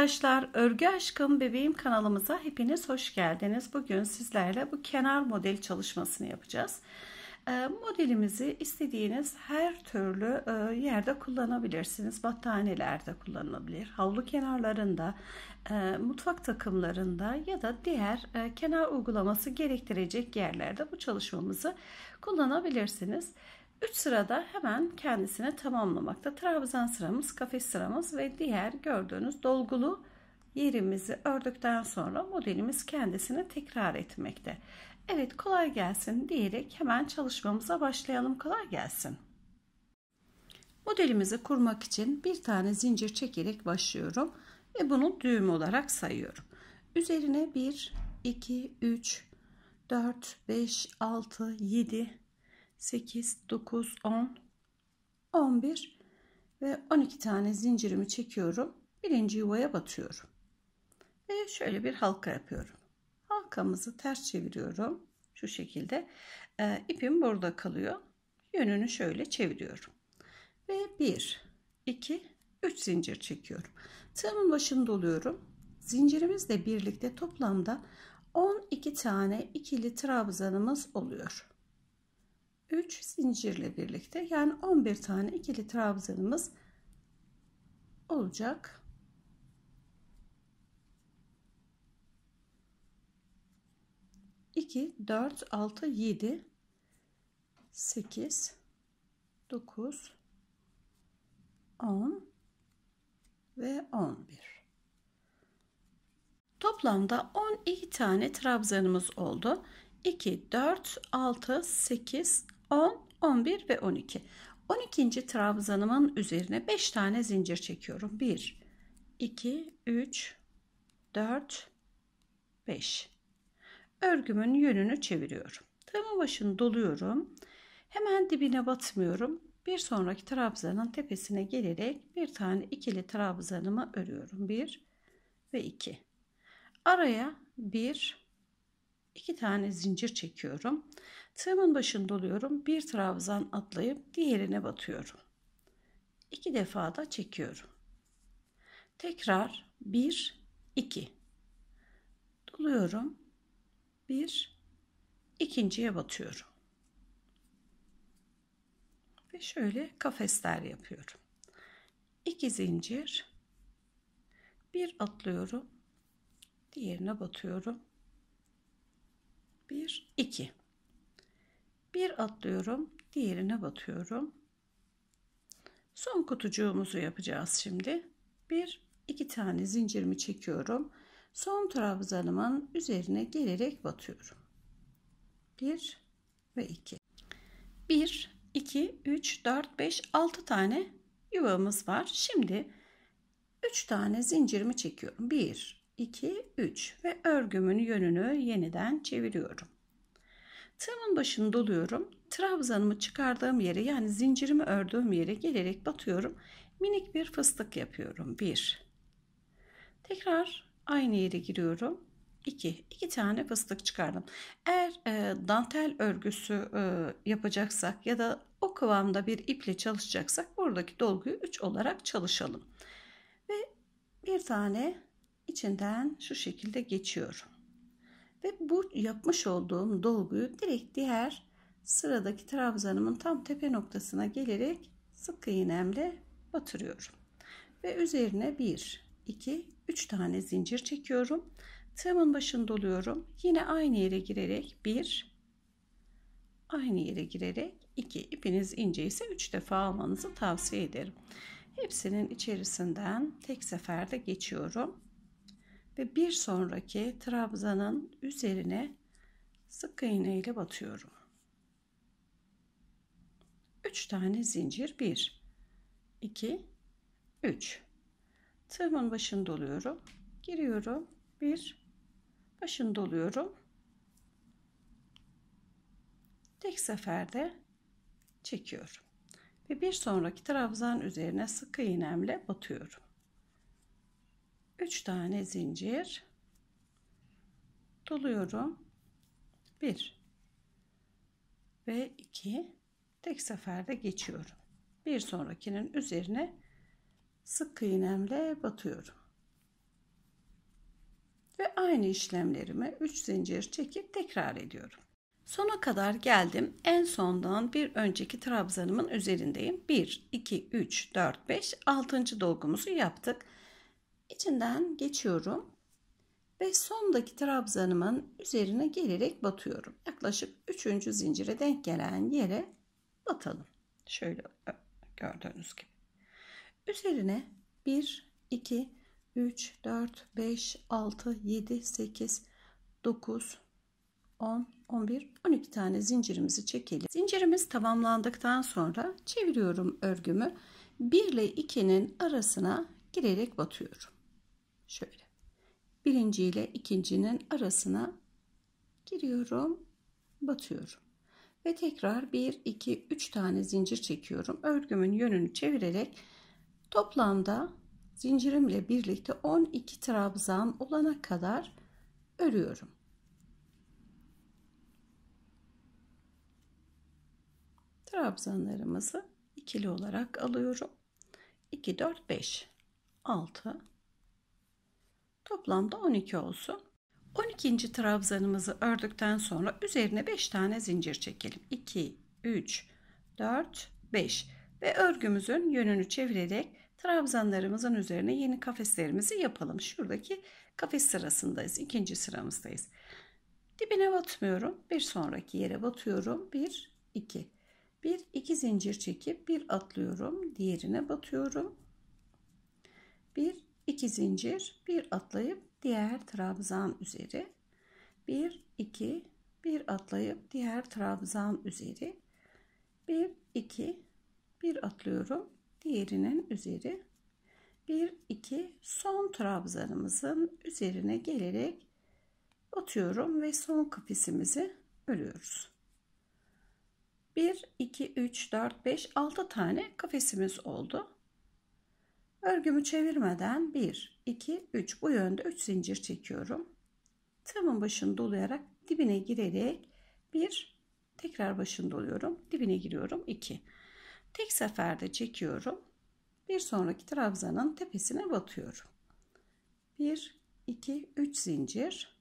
arkadaşlar Örgü Aşkım Bebeğim kanalımıza hepiniz hoş geldiniz. Bugün sizlerle bu kenar model çalışmasını yapacağız. Ee, modelimizi istediğiniz her türlü e, yerde kullanabilirsiniz. Battaniyelerde kullanılabilir, havlu kenarlarında, e, mutfak takımlarında ya da diğer e, kenar uygulaması gerektirecek yerlerde bu çalışmamızı kullanabilirsiniz. 3 sırada hemen kendisine tamamlamakta. Trabzan sıramız, kafes sıramız ve diğer gördüğünüz dolgulu yerimizi ördükten sonra modelimiz kendisini tekrar etmekte. Evet kolay gelsin diyerek hemen çalışmamıza başlayalım. Kolay gelsin. Modelimizi kurmak için bir tane zincir çekerek başlıyorum ve bunu düğüm olarak sayıyorum. Üzerine 1, 2, 3, 4, 5, 6, 7, 8, 9, 10, 11 ve 12 tane zincirimi çekiyorum. Birinci yuvaya batıyorum. Ve şöyle bir halka yapıyorum. Halkamızı ters çeviriyorum. Şu şekilde. E, ipim burada kalıyor. Yönünü şöyle çeviriyorum. Ve 1, 2, 3 zincir çekiyorum. Tığımın başında oluyorum. Zincirimizle birlikte toplamda 12 tane ikili trabzanımız oluyor. 3 zincirle birlikte yani 11 tane ikili trabzanımız olacak. İki, dört, altı, yedi, sekiz, dokuz, on ve on bir. Toplamda on iki tane trabzanımız oldu. İki, dört, altı, sekiz, 10, 11 ve 12. 12. trabzanımın üzerine 5 tane zincir çekiyorum. 1, 2, 3, 4, 5. Örgümün yönünü çeviriyorum. Tığımın başını doluyorum. Hemen dibine batmıyorum. Bir sonraki trabzanın tepesine gelerek bir tane ikili trabzanımı örüyorum. 1 ve 2. Araya 1 2 tane zincir çekiyorum. Tığımın başını doluyorum. Bir trabzan atlayıp diğerine batıyorum. 2 defa da çekiyorum. Tekrar 1 2 doluyorum. 1 ikinciye batıyorum. Ve şöyle kafesler yapıyorum. 2 zincir bir atlıyorum. Diğerine batıyorum 1, 2. Bir atlıyorum, diğerine batıyorum. Son kutucuğumuzu yapacağız şimdi. Bir, iki tane zincirimi çekiyorum. Son trabzanımın üzerine gelerek batıyorum. Bir ve iki. Bir, iki, üç, dört, beş, altı tane yuvamız var. Şimdi üç tane zincirimi çekiyorum. Bir, 2, 3 ve örgümün yönünü yeniden çeviriyorum. Tığımın başını doluyorum. Trabzanımı çıkardığım yere yani zincirimi ördüğüm yere gelerek batıyorum. Minik bir fıstık yapıyorum. 1. Tekrar aynı yere giriyorum. 2. 2 tane fıstık çıkardım. Eğer e, dantel örgüsü e, yapacaksak ya da o kıvamda bir iple çalışacaksak buradaki dolguyu 3 olarak çalışalım. Ve bir tane içinden şu şekilde geçiyorum. Ve bu yapmış olduğum dolguyu direkt diğer sıradaki trabzanımın tam tepe noktasına gelerek sık iğnemle batırıyorum. Ve üzerine 1, 2, 3 tane zincir çekiyorum. Tığımın başını doluyorum. Yine aynı yere girerek 1, aynı yere girerek 2, ipiniz ince ise 3 defa almanızı tavsiye ederim. Hepsinin içerisinden tek seferde geçiyorum ve bir sonraki trabzanın üzerine sık iğne ile batıyorum. 3 tane zincir 1 2 3 tığımın başını doluyorum giriyorum 1 başını doluyorum tek seferde çekiyorum ve bir sonraki trabzan üzerine sık iğnemle batıyorum 3 tane zincir doluyorum. 1 ve 2 tek seferde geçiyorum. Bir sonrakinin üzerine sık iğnemle batıyorum. Ve aynı işlemlerimi 3 zincir çekip tekrar ediyorum. Sona kadar geldim. En sondan bir önceki trabzanımın üzerindeyim. 1, 2, 3, 4, 5, 6. dolgumuzu yaptık. İçinden geçiyorum ve sondaki trabzanımın üzerine gelerek batıyorum. Yaklaşık üçüncü zincire denk gelen yere batalım. Şöyle gördüğünüz gibi. Üzerine 1, 2, 3, 4, 5, 6, 7, 8, 9, 10, 11, 12 tane zincirimizi çekelim. Zincirimiz tamamlandıktan sonra çeviriyorum örgümü. 1 ile 2'nin arasına girerek batıyorum. Şöyle. Birinci ile ikincinin arasına giriyorum. Batıyorum. Ve tekrar 1, 2, 3 tane zincir çekiyorum. Örgümün yönünü çevirerek toplamda zincirimle birlikte 12 trabzan olana kadar örüyorum. Trabzanlarımızı ikili olarak alıyorum. 2, 4, 5, 6, toplamda 12 olsun. 12. trabzanımızı ördükten sonra üzerine 5 tane zincir çekelim. 2, 3, 4, 5 ve örgümüzün yönünü çevirerek trabzanlarımızın üzerine yeni kafeslerimizi yapalım. Şuradaki kafes sırasındayız. ikinci sıramızdayız. Dibine batmıyorum. Bir sonraki yere batıyorum. 1, 2. 1, 2 zincir çekip bir atlıyorum. Diğerine batıyorum. 1, 2 zincir, bir atlayıp diğer trabzan üzeri. 1 2 bir atlayıp diğer trabzan üzeri. 1 2 bir atlıyorum, diğerinin üzeri. 1 2 son trabzanımızın üzerine gelerek batıyorum ve son kafesimizi örüyoruz. 1 2 3 4 5 6 tane kafesimiz oldu. Örgümü çevirmeden 1, 2, 3 bu yönde 3 zincir çekiyorum. Tığımın başını dolayarak dibine girerek 1, tekrar başını doluyorum. Dibine giriyorum 2. Tek seferde çekiyorum. Bir sonraki trabzanın tepesine batıyorum. 1, 2, 3 zincir.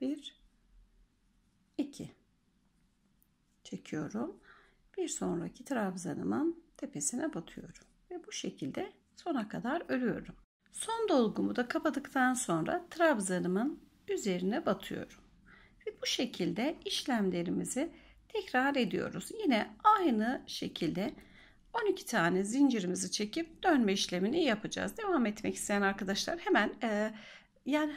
1, 2 çekiyorum. Bir sonraki trabzanımın tepesine batıyorum. Ve bu şekilde sona kadar örüyorum. Son dolgumu da kapadıktan sonra trabzanımın üzerine batıyorum. Ve bu şekilde işlemlerimizi tekrar ediyoruz. Yine aynı şekilde 12 tane zincirimizi çekip dönme işlemini yapacağız. Devam etmek isteyen arkadaşlar hemen e, yani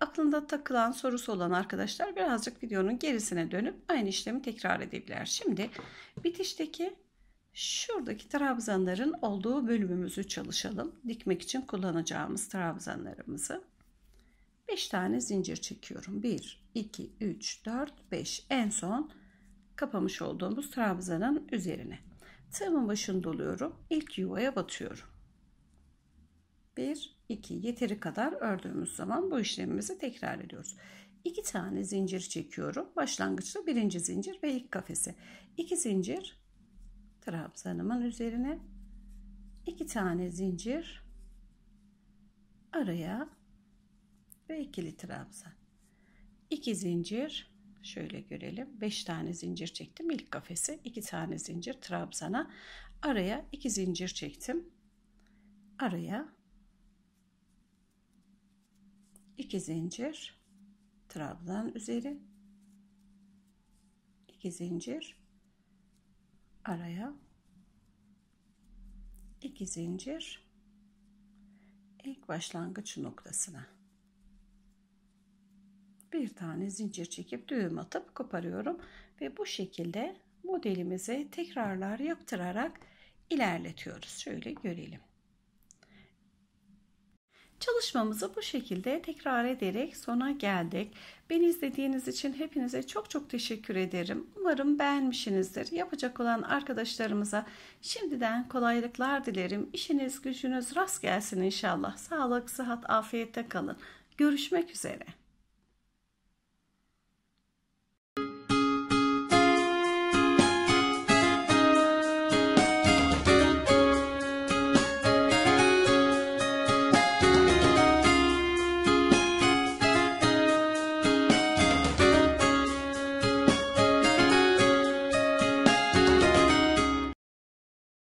aklında takılan sorusu olan arkadaşlar birazcık videonun gerisine dönüp aynı işlemi tekrar edebilir. Şimdi bitişteki Şuradaki trabzanların olduğu bölümümüzü çalışalım. Dikmek için kullanacağımız trabzanlarımızı. 5 tane zincir çekiyorum. 1, 2, 3, 4, 5. En son kapamış olduğumuz trabzanın üzerine. Tığımın başını doluyorum. İlk yuvaya batıyorum. 1, 2 yeteri kadar ördüğümüz zaman bu işlemimizi tekrar ediyoruz. 2 tane zincir çekiyorum. Başlangıçta birinci zincir ve ilk kafesi. 2 zincir trabzanımın üzerine iki tane zincir araya ve ikili trabzan. İki zincir şöyle görelim. Beş tane zincir çektim ilk kafesi. iki tane zincir trabzana. Araya iki zincir çektim. Araya iki zincir trabzan üzeri iki zincir araya 2 zincir ilk başlangıç noktasına bir tane zincir çekip düğüm atıp koparıyorum ve bu şekilde modelimizi tekrarlar yaptırarak ilerletiyoruz. Şöyle görelim. Çalışmamızı bu şekilde tekrar ederek sona geldik. Beni izlediğiniz için hepinize çok çok teşekkür ederim. Umarım beğenmişsinizdir. Yapacak olan arkadaşlarımıza şimdiden kolaylıklar dilerim. İşiniz gücünüz rast gelsin inşallah. Sağlık, sıhhat, afiyette kalın. Görüşmek üzere.